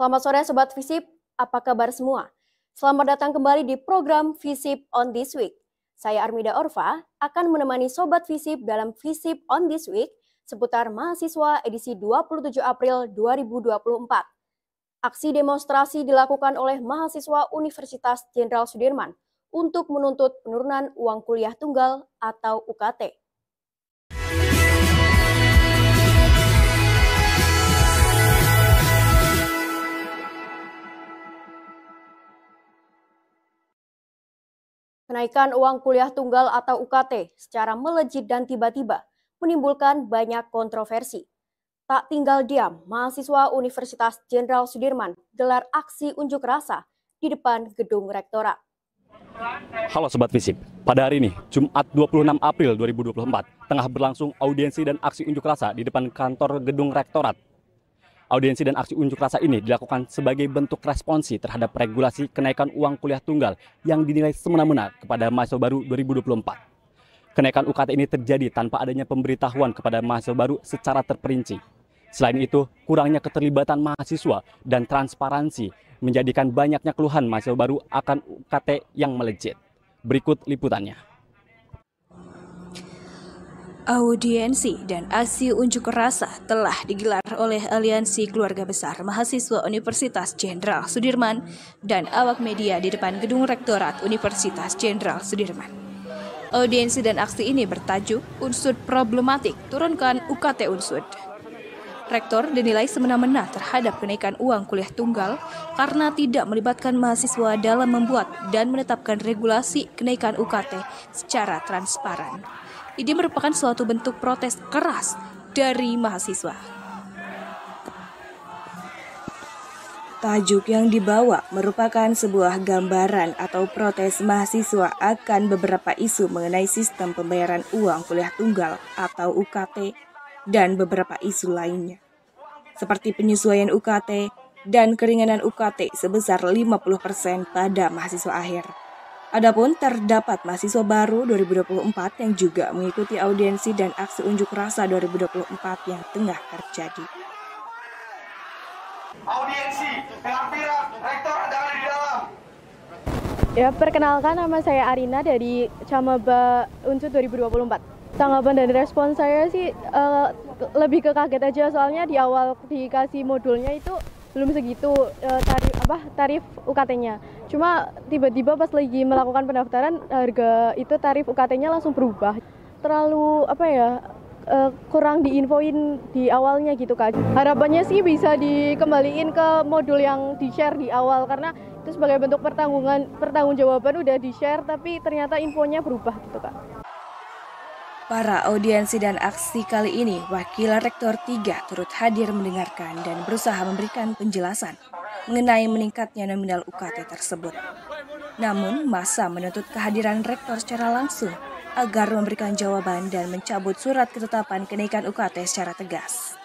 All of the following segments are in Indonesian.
Selamat sore Sobat Visip, apa kabar semua? Selamat datang kembali di program Visip on this week. Saya Armida Orfa akan menemani Sobat Visip dalam Visip on this week seputar mahasiswa edisi 27 April 2024. Aksi demonstrasi dilakukan oleh mahasiswa Universitas Jenderal Sudirman untuk menuntut penurunan uang kuliah tunggal atau UKT. Kenaikan uang kuliah tunggal atau UKT secara melejit dan tiba-tiba menimbulkan banyak kontroversi. Tak tinggal diam, mahasiswa Universitas Jenderal Sudirman gelar aksi unjuk rasa di depan gedung rektorat. Halo Sobat Visip, pada hari ini, Jumat 26 April 2024, tengah berlangsung audiensi dan aksi unjuk rasa di depan kantor gedung rektorat Audiensi dan aksi unjuk rasa ini dilakukan sebagai bentuk responsi terhadap regulasi kenaikan uang kuliah tunggal yang dinilai semena-mena kepada mahasiswa baru 2024. Kenaikan UKT ini terjadi tanpa adanya pemberitahuan kepada mahasiswa baru secara terperinci. Selain itu, kurangnya keterlibatan mahasiswa dan transparansi menjadikan banyaknya keluhan mahasiswa baru akan UKT yang melejit. Berikut liputannya. Audiensi dan aksi unjuk rasa telah digelar oleh Aliansi Keluarga Besar Mahasiswa Universitas Jenderal Sudirman dan awak media di depan Gedung Rektorat Universitas Jenderal Sudirman. Audiensi dan aksi ini bertajuk Unsur Problematik Turunkan UKT Unsur. Rektor dinilai semena-mena terhadap kenaikan uang kuliah tunggal karena tidak melibatkan mahasiswa dalam membuat dan menetapkan regulasi kenaikan UKT secara transparan. Ini merupakan suatu bentuk protes keras dari mahasiswa. Tajuk yang dibawa merupakan sebuah gambaran atau protes mahasiswa akan beberapa isu mengenai sistem pembayaran uang kuliah tunggal atau UKT dan beberapa isu lainnya. Seperti penyesuaian UKT dan keringanan UKT sebesar 50% pada mahasiswa akhir. Adapun terdapat mahasiswa baru 2024 yang juga mengikuti audiensi dan aksi unjuk rasa 2024 yang tengah terjadi. Audiensi pihak rektor ada di dalam. Ya, perkenalkan nama saya Arina dari Camaba Unsur 2024. Tanggapan dan respon saya sih uh, lebih ke kaget aja soalnya di awal dikasih modulnya itu belum segitu uh, tarif apa tarif UKT-nya Cuma tiba-tiba pas lagi melakukan pendaftaran harga itu tarif UKT-nya langsung berubah. Terlalu apa ya? Eh, kurang diinfoin di awalnya gitu kak. Harapannya sih bisa dikembaliin ke modul yang di share di awal karena itu sebagai bentuk pertanggungan pertanggungjawaban udah di share tapi ternyata infonya berubah gitu kak. Para audiensi dan aksi kali ini, Wakil Rektor 3 turut hadir mendengarkan dan berusaha memberikan penjelasan mengenai meningkatnya nominal UKT tersebut. Namun, masa menuntut kehadiran rektor secara langsung agar memberikan jawaban dan mencabut surat ketetapan kenaikan UKT secara tegas.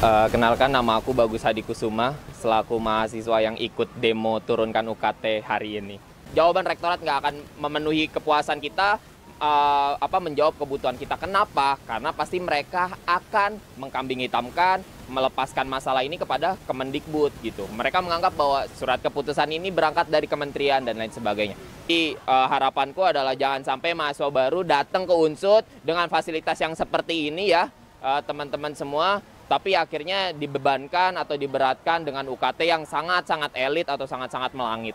Uh, kenalkan nama aku Bagus Hadi Kusuma selaku mahasiswa yang ikut demo turunkan UKT hari ini. Jawaban rektorat nggak akan memenuhi kepuasan kita uh, apa menjawab kebutuhan kita. Kenapa? Karena pasti mereka akan mengkambing hitamkan, melepaskan masalah ini kepada Kemendikbud gitu. Mereka menganggap bahwa surat keputusan ini berangkat dari kementerian dan lain sebagainya. Jadi uh, harapanku adalah jangan sampai mahasiswa baru datang ke Unsud dengan fasilitas yang seperti ini ya, eh, teman-teman uh, semua tapi akhirnya dibebankan atau diberatkan dengan UKT yang sangat-sangat elit atau sangat-sangat melangit.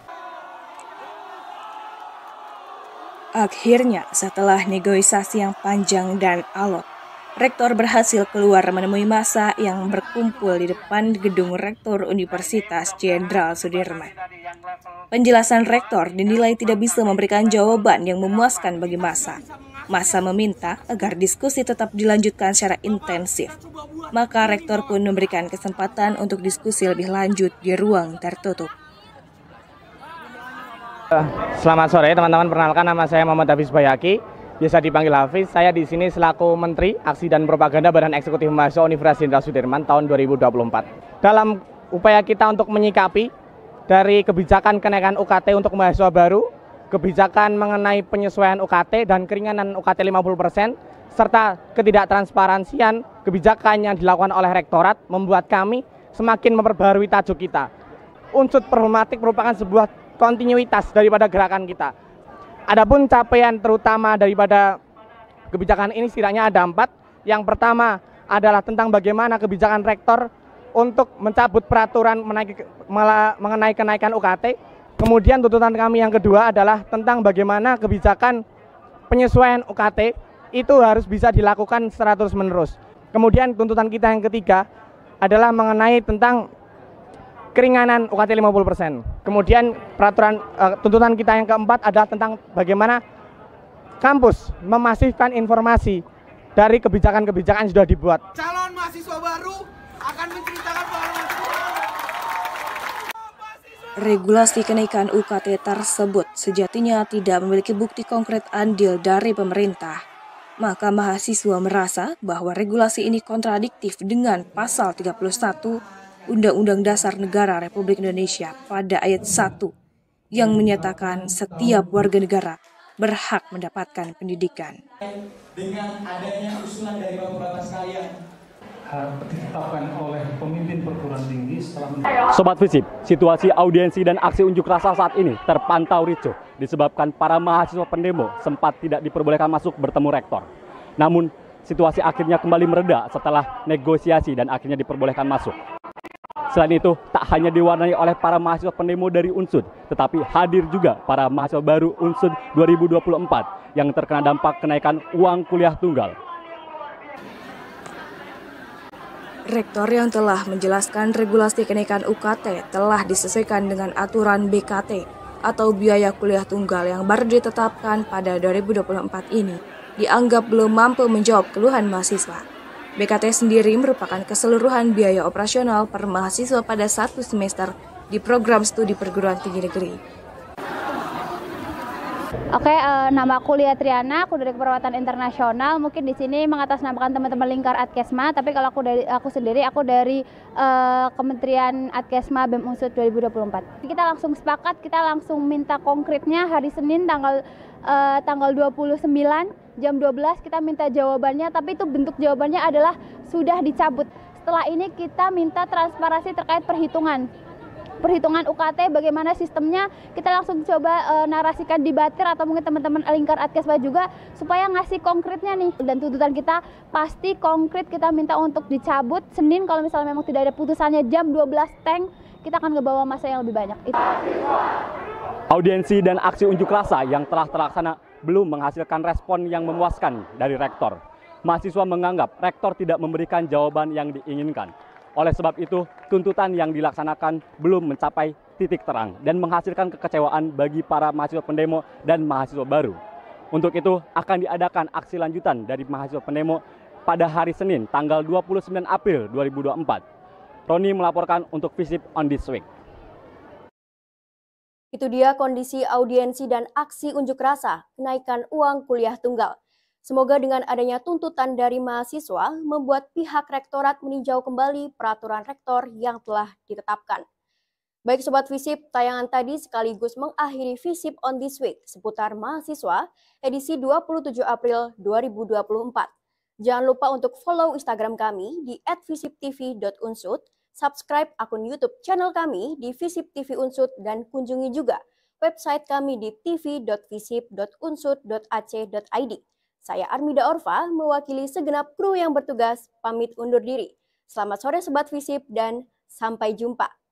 Akhirnya, setelah negosiasi yang panjang dan alot, rektor berhasil keluar menemui masa yang berkumpul di depan gedung rektor Universitas Jenderal Sudirman. Penjelasan rektor dinilai tidak bisa memberikan jawaban yang memuaskan bagi masa. Masa meminta agar diskusi tetap dilanjutkan secara intensif. Maka rektor pun memberikan kesempatan untuk diskusi lebih lanjut di ruang tertutup. Eh, selamat sore teman-teman, perkenalkan nama saya Muhammad Hafiz Bayaki, biasa dipanggil Hafiz. Saya di sini selaku Menteri Aksi dan Propaganda Badan Eksekutif Mahasiswa Universitas Jenderal Sudirman tahun 2024. Dalam upaya kita untuk menyikapi dari kebijakan kenaikan UKT untuk mahasiswa baru, kebijakan mengenai penyesuaian UKT dan keringanan UKT 50%, serta ketidaktransparansian kebijakan yang dilakukan oleh rektorat membuat kami semakin memperbarui tajuk kita. Unsur problematik merupakan sebuah kontinuitas daripada gerakan kita. Adapun capaian terutama daripada kebijakan ini setidaknya ada empat. Yang pertama adalah tentang bagaimana kebijakan rektor untuk mencabut peraturan malah, mengenai kenaikan UKT. Kemudian tuntutan kami yang kedua adalah tentang bagaimana kebijakan penyesuaian UKT itu harus bisa dilakukan secara terus-menerus. Kemudian tuntutan kita yang ketiga adalah mengenai tentang keringanan UKT 50%. Kemudian peraturan uh, tuntutan kita yang keempat adalah tentang bagaimana kampus memasifkan informasi dari kebijakan-kebijakan yang sudah dibuat. Calon mahasiswa baru akan menceritakan pengalaman Regulasi kenaikan UKT tersebut sejatinya tidak memiliki bukti konkret andil dari pemerintah. Maka mahasiswa merasa bahwa regulasi ini kontradiktif dengan pasal 31 Undang-Undang Dasar Negara Republik Indonesia pada ayat 1 yang menyatakan setiap warga negara berhak mendapatkan pendidikan. Dengan adanya usulan dari bapak sekalian, ditetapkan oleh pemimpin perguruan tinggi setelah Sobat Visip, situasi audiensi dan aksi unjuk rasa saat ini terpantau ricuh disebabkan para mahasiswa pendemo sempat tidak diperbolehkan masuk bertemu rektor. Namun, situasi akhirnya kembali mereda setelah negosiasi dan akhirnya diperbolehkan masuk. Selain itu, tak hanya diwarnai oleh para mahasiswa pendemo dari UNSUD, tetapi hadir juga para mahasiswa baru UNSUD 2024 yang terkena dampak kenaikan uang kuliah tunggal. Rektor yang telah menjelaskan regulasi kenaikan UKT telah disesuaikan dengan aturan BKT atau biaya kuliah tunggal yang baru ditetapkan pada 2024 ini dianggap belum mampu menjawab keluhan mahasiswa. BKT sendiri merupakan keseluruhan biaya operasional per mahasiswa pada satu semester di program studi perguruan tinggi negeri Oke, uh, nama aku Lia Triana, aku dari Keperawatan Internasional. Mungkin di sini mengatasnamakan teman-teman lingkar Adkesma, tapi kalau aku dari aku sendiri aku dari uh, Kementerian Adkesma BEM Unsur 2024. Kita langsung sepakat, kita langsung minta konkretnya hari Senin tanggal uh, tanggal 29 jam 12 kita minta jawabannya, tapi itu bentuk jawabannya adalah sudah dicabut. Setelah ini kita minta transparansi terkait perhitungan perhitungan UKT bagaimana sistemnya kita langsung coba e, narasikan di Batir atau mungkin teman-teman lingkar Atkes juga supaya ngasih konkretnya nih dan tuntutan kita pasti konkret kita minta untuk dicabut Senin kalau misalnya memang tidak ada putusannya jam 12 tank kita akan ngebawa masa yang lebih banyak itu audiensi dan aksi unjuk rasa yang telah terlaksana belum menghasilkan respon yang memuaskan dari rektor mahasiswa menganggap rektor tidak memberikan jawaban yang diinginkan oleh sebab itu, tuntutan yang dilaksanakan belum mencapai titik terang dan menghasilkan kekecewaan bagi para mahasiswa pendemo dan mahasiswa baru. Untuk itu akan diadakan aksi lanjutan dari mahasiswa pendemo pada hari Senin tanggal 29 April 2024. Roni melaporkan untuk Visip on this week. Itu dia kondisi audiensi dan aksi unjuk rasa kenaikan uang kuliah tunggal. Semoga dengan adanya tuntutan dari mahasiswa membuat pihak rektorat meninjau kembali peraturan rektor yang telah ditetapkan. Baik Sobat Visip, tayangan tadi sekaligus mengakhiri Visip on this week seputar mahasiswa edisi 27 April 2024. Jangan lupa untuk follow Instagram kami di @visiptv.unsud, subscribe akun YouTube channel kami di Visip TV Unsud dan kunjungi juga website kami di tv.visip.unsud.ac.id. Saya Armida Orva, mewakili segenap kru yang bertugas, pamit undur diri. Selamat sore Sobat Visip dan sampai jumpa.